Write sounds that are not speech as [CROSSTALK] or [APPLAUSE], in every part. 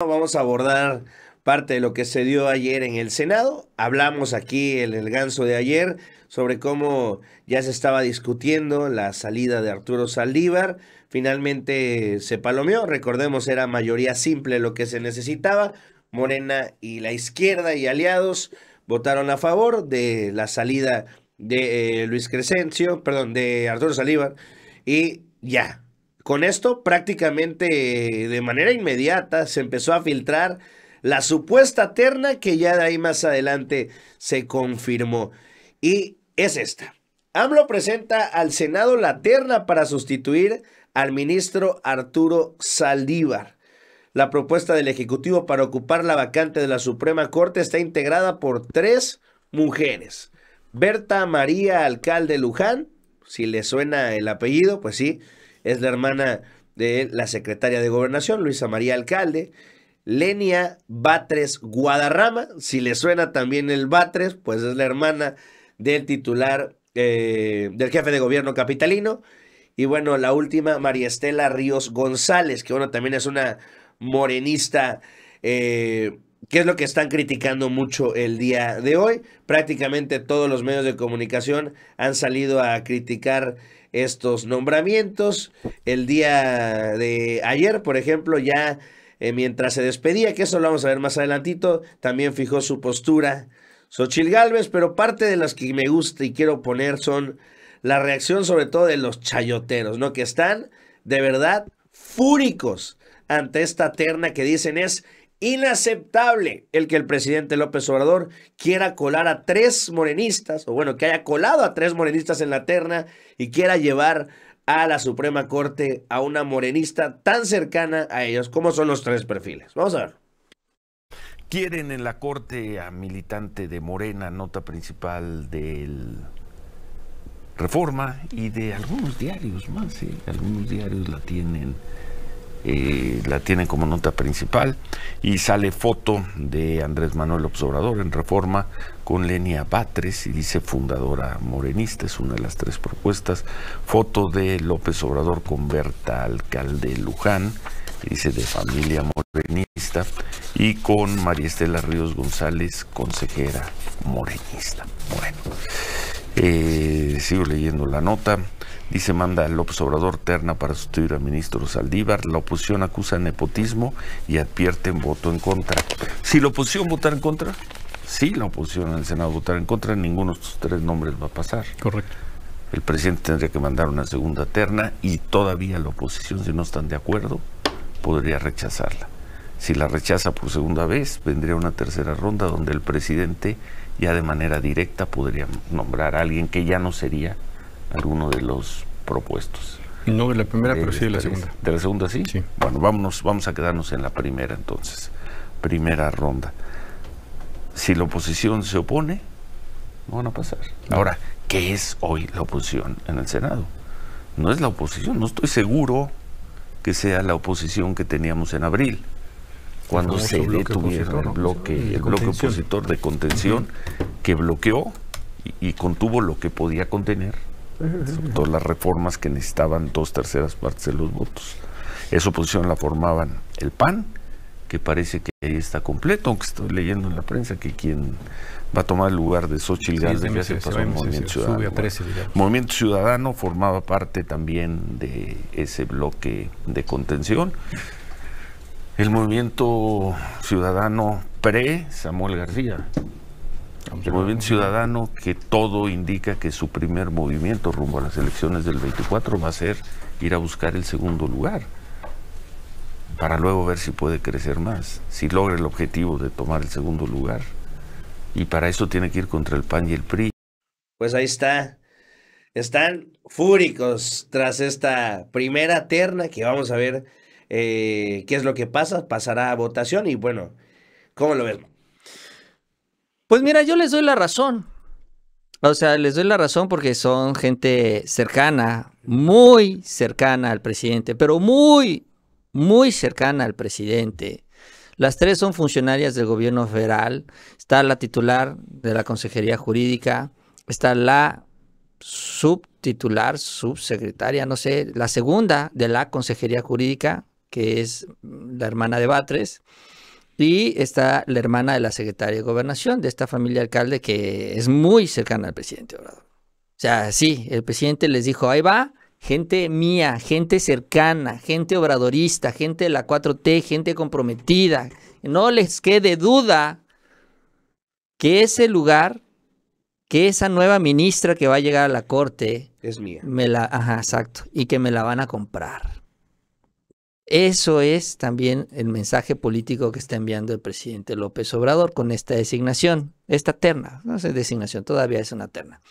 Vamos a abordar parte de lo que se dio ayer en el Senado. Hablamos aquí en el ganso de ayer sobre cómo ya se estaba discutiendo la salida de Arturo Saldívar. Finalmente se palomeó. Recordemos, era mayoría simple lo que se necesitaba. Morena y la izquierda y aliados votaron a favor de la salida de eh, Luis Crescencio, perdón, de Arturo Saldívar. Y ya, con esto prácticamente eh, de manera inmediata se empezó a filtrar la supuesta terna que ya de ahí más adelante se confirmó. Y es esta. AMLO presenta al Senado la terna para sustituir al ministro Arturo Saldívar. La propuesta del Ejecutivo para ocupar la vacante de la Suprema Corte está integrada por tres mujeres. Berta María Alcalde Luján, si le suena el apellido, pues sí, es la hermana de la secretaria de Gobernación, Luisa María Alcalde. Lenia Batres Guadarrama, si le suena también el Batres, pues es la hermana del titular eh, del jefe de gobierno capitalino. Y bueno, la última, María Estela Ríos González, que bueno, también es una morenista, eh, que es lo que están criticando mucho el día de hoy. Prácticamente todos los medios de comunicación han salido a criticar estos nombramientos. El día de ayer, por ejemplo, ya eh, mientras se despedía, que eso lo vamos a ver más adelantito, también fijó su postura Sochil Gálvez, pero parte de las que me gusta y quiero poner son la reacción sobre todo de los chayoteros, ¿no? Que están de verdad fúricos ante esta terna que dicen es Inaceptable el que el presidente López Obrador quiera colar a tres morenistas, o bueno, que haya colado a tres morenistas en la terna y quiera llevar a la Suprema Corte a una morenista tan cercana a ellos. como son los tres perfiles? Vamos a ver. Quieren en la Corte a militante de Morena, nota principal del Reforma y de algunos diarios más, ¿eh? algunos diarios la tienen la tienen como nota principal y sale foto de Andrés Manuel Obrador en reforma con Lenia Batres y dice fundadora morenista, es una de las tres propuestas, foto de López Obrador con Berta, alcalde Luján, dice de familia morenista, y con María Estela Ríos González, consejera morenista. Bueno, eh, sigo leyendo la nota. Dice, manda el observador terna para sustituir al ministro Saldívar. La oposición acusa nepotismo y advierte en voto en contra. Si la oposición votara en contra, si la oposición en el Senado votara en contra, ninguno de estos tres nombres va a pasar. Correcto. El presidente tendría que mandar una segunda terna y todavía la oposición, si no están de acuerdo, podría rechazarla. Si la rechaza por segunda vez, vendría una tercera ronda donde el presidente ya de manera directa podría nombrar a alguien que ya no sería alguno de los propuestos. No de la primera, eh, pero sí de la segunda. ¿De la segunda sí? Sí. Bueno, vámonos, vamos a quedarnos en la primera entonces. Primera ronda. Si la oposición se opone, no van a pasar. Ahora, ¿qué es hoy la oposición en el Senado? No es la oposición, no estoy seguro que sea la oposición que teníamos en abril, cuando se detuvieron el bloque, el, bloque opositor de contención que bloqueó y contuvo lo que podía contener sobre todo las reformas que necesitaban dos terceras partes de los votos. Esa oposición la formaban el PAN, que parece que ahí está completo, aunque estoy leyendo en la prensa que quien va a tomar el lugar de Xochitl y sí, el Movimiento Ciudadano. Movimiento Ciudadano formaba parte también de ese bloque de contención. El Movimiento Ciudadano pre Samuel García, el movimiento ciudadano que todo indica que su primer movimiento rumbo a las elecciones del 24 va a ser ir a buscar el segundo lugar para luego ver si puede crecer más, si logra el objetivo de tomar el segundo lugar. Y para eso tiene que ir contra el PAN y el PRI. Pues ahí está. Están fúricos tras esta primera terna que vamos a ver eh, qué es lo que pasa. Pasará a votación y bueno, ¿cómo lo vemos? Pues mira, yo les doy la razón. O sea, les doy la razón porque son gente cercana, muy cercana al presidente, pero muy, muy cercana al presidente. Las tres son funcionarias del gobierno federal. Está la titular de la Consejería Jurídica, está la subtitular, subsecretaria, no sé, la segunda de la Consejería Jurídica, que es la hermana de Batres, y está la hermana de la secretaria de gobernación de esta familia alcalde que es muy cercana al presidente Obrador. O sea, sí, el presidente les dijo, ahí va, gente mía, gente cercana, gente obradorista, gente de la 4T, gente comprometida. No les quede duda que ese lugar, que esa nueva ministra que va a llegar a la corte, es mía. Me la, ajá, exacto, y que me la van a comprar. Eso es también el mensaje político que está enviando el presidente López Obrador con esta designación, esta terna, no sé, designación, todavía es una terna.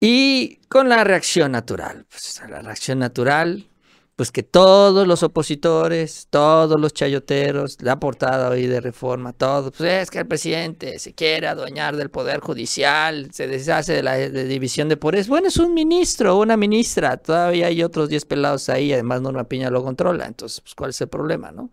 Y con la reacción natural, pues la reacción natural pues que todos los opositores, todos los chayoteros, la portada hoy de reforma, todo, pues es que el presidente se quiere adueñar del poder judicial, se deshace de la división de poderes. Bueno, es un ministro, una ministra, todavía hay otros 10 pelados ahí, además Norma Piña lo controla, entonces, pues cuál es el problema, ¿no?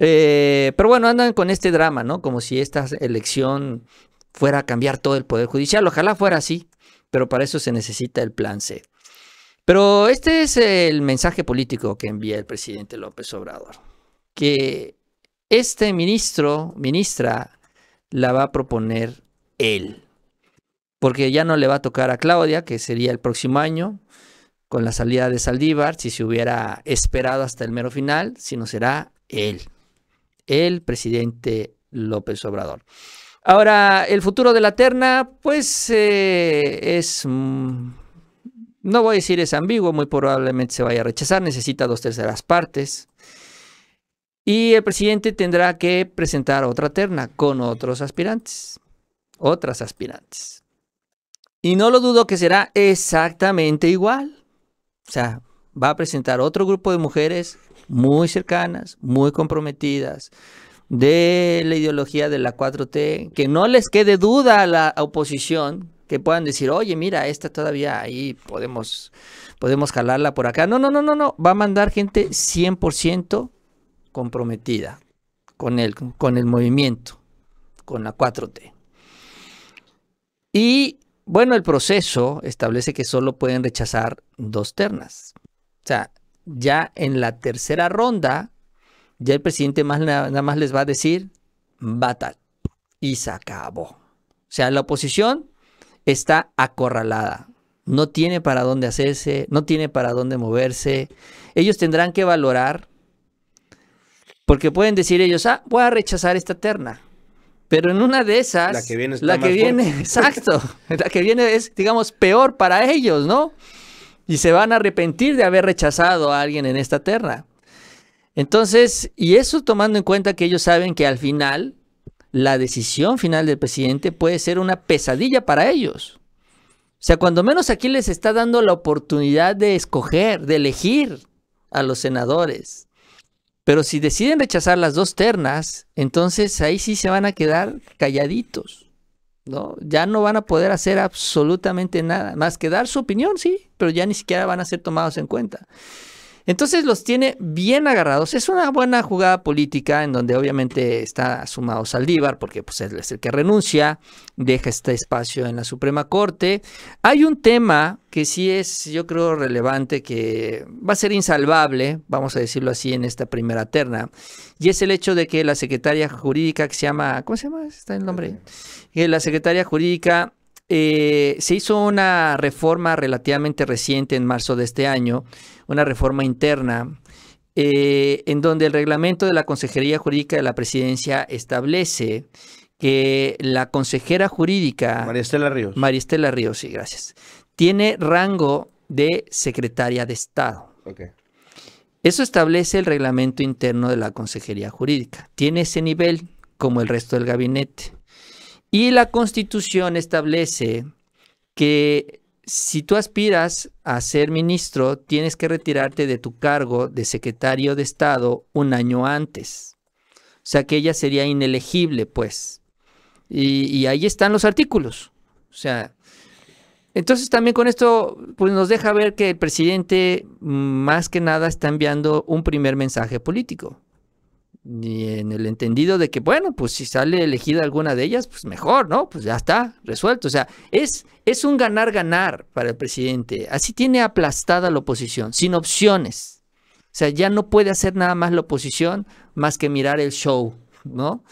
Eh, pero bueno, andan con este drama, ¿no? Como si esta elección fuera a cambiar todo el poder judicial, ojalá fuera así, pero para eso se necesita el plan C. Pero este es el mensaje político que envía el presidente López Obrador, que este ministro, ministra, la va a proponer él, porque ya no le va a tocar a Claudia, que sería el próximo año, con la salida de Saldívar, si se hubiera esperado hasta el mero final, sino será él, el presidente López Obrador. Ahora, el futuro de la terna, pues eh, es mm, no voy a decir es ambiguo, muy probablemente se vaya a rechazar, necesita dos terceras partes. Y el presidente tendrá que presentar otra terna con otros aspirantes, otras aspirantes. Y no lo dudo que será exactamente igual. O sea, va a presentar otro grupo de mujeres muy cercanas, muy comprometidas, de la ideología de la 4T, que no les quede duda a la oposición que puedan decir, oye, mira, esta todavía ahí podemos, podemos jalarla por acá. No, no, no, no, no. Va a mandar gente 100% comprometida con el, con el movimiento, con la 4T. Y bueno, el proceso establece que solo pueden rechazar dos ternas. O sea, ya en la tercera ronda, ya el presidente más, nada más les va a decir, bata, y se acabó. O sea, la oposición está acorralada, no tiene para dónde hacerse, no tiene para dónde moverse. Ellos tendrán que valorar, porque pueden decir ellos, ah, voy a rechazar esta terna. Pero en una de esas, la que viene, la [LAUGHS] [LAUGHS] exacto, la que viene es, digamos, peor para ellos, ¿no? Y se van a arrepentir de haber rechazado a alguien en esta terna. Entonces, y eso tomando en cuenta que ellos saben que al final la decisión final del presidente puede ser una pesadilla para ellos. O sea, cuando menos aquí les está dando la oportunidad de escoger, de elegir a los senadores. Pero si deciden rechazar las dos ternas, entonces ahí sí se van a quedar calladitos. ¿no? Ya no van a poder hacer absolutamente nada, más que dar su opinión, sí, pero ya ni siquiera van a ser tomados en cuenta. Entonces los tiene bien agarrados. Es una buena jugada política en donde obviamente está sumado Saldívar, porque pues, es el que renuncia, deja este espacio en la Suprema Corte. Hay un tema que sí es, yo creo, relevante, que va a ser insalvable, vamos a decirlo así, en esta primera terna, y es el hecho de que la secretaria jurídica que se llama, ¿cómo se llama? Está el nombre. Eh, la secretaria jurídica eh, se hizo una reforma relativamente reciente en marzo de este año, una reforma interna, eh, en donde el reglamento de la Consejería Jurídica de la Presidencia establece que la consejera jurídica... Maristela Ríos. Maristela Ríos, sí, gracias. Tiene rango de secretaria de Estado. Eso establece el reglamento interno de la Consejería Jurídica. Tiene ese nivel como el resto del gabinete. Y la constitución establece que si tú aspiras a ser ministro, tienes que retirarte de tu cargo de secretario de Estado un año antes. O sea que ella sería inelegible, pues. Y, y ahí están los artículos. O sea, entonces también con esto pues, nos deja ver que el presidente mm, más que nada está enviando un primer mensaje político ni en el entendido de que, bueno, pues si sale elegida alguna de ellas, pues mejor, ¿no? Pues ya está, resuelto. O sea, es, es un ganar-ganar para el presidente. Así tiene aplastada la oposición, sin opciones. O sea, ya no puede hacer nada más la oposición más que mirar el show, ¿no?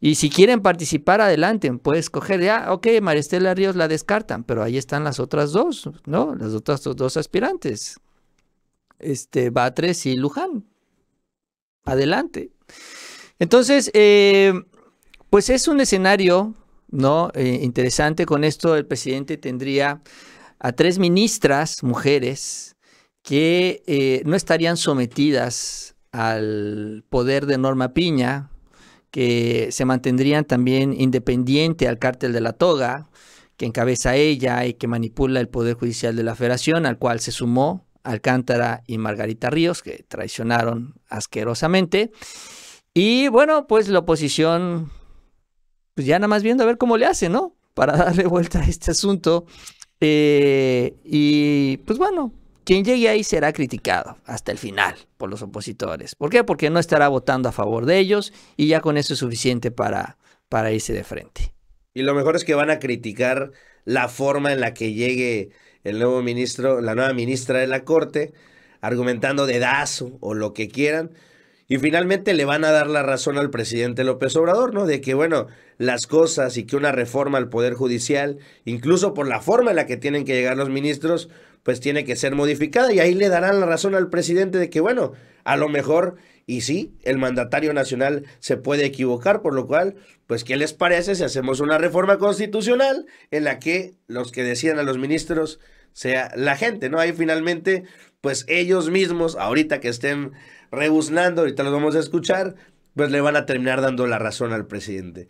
Y si quieren participar, adelante, puedes coger ya, ah, ok, Maristela Ríos la descartan, pero ahí están las otras dos, ¿no? Las otras dos aspirantes. Este, Batres y Luján. Adelante. Entonces, eh, pues es un escenario ¿no? Eh, interesante. Con esto el presidente tendría a tres ministras, mujeres, que eh, no estarían sometidas al poder de Norma Piña, que se mantendrían también independiente al cártel de la toga, que encabeza ella y que manipula el Poder Judicial de la Federación, al cual se sumó Alcántara y Margarita Ríos, que traicionaron asquerosamente. Y bueno, pues la oposición, pues ya nada más viendo a ver cómo le hace, ¿no? Para [LAUGHS] darle vuelta a este asunto. Eh, y pues bueno, quien llegue ahí será criticado hasta el final por los opositores. ¿Por qué? Porque no estará votando a favor de ellos y ya con eso es suficiente para, para irse de frente. Y lo mejor es que van a criticar la forma en la que llegue el nuevo ministro, la nueva ministra de la Corte, argumentando dedazo o lo que quieran y finalmente le van a dar la razón al presidente López Obrador, ¿no? De que, bueno, las cosas y que una reforma al Poder Judicial, incluso por la forma en la que tienen que llegar los ministros, pues tiene que ser modificada. Y ahí le darán la razón al presidente de que, bueno, a lo mejor, y sí, el mandatario nacional se puede equivocar, por lo cual, pues, ¿qué les parece si hacemos una reforma constitucional en la que los que decían a los ministros sea la gente, ¿no? Ahí finalmente, pues ellos mismos, ahorita que estén rebuznando, ahorita los vamos a escuchar, pues le van a terminar dando la razón al presidente.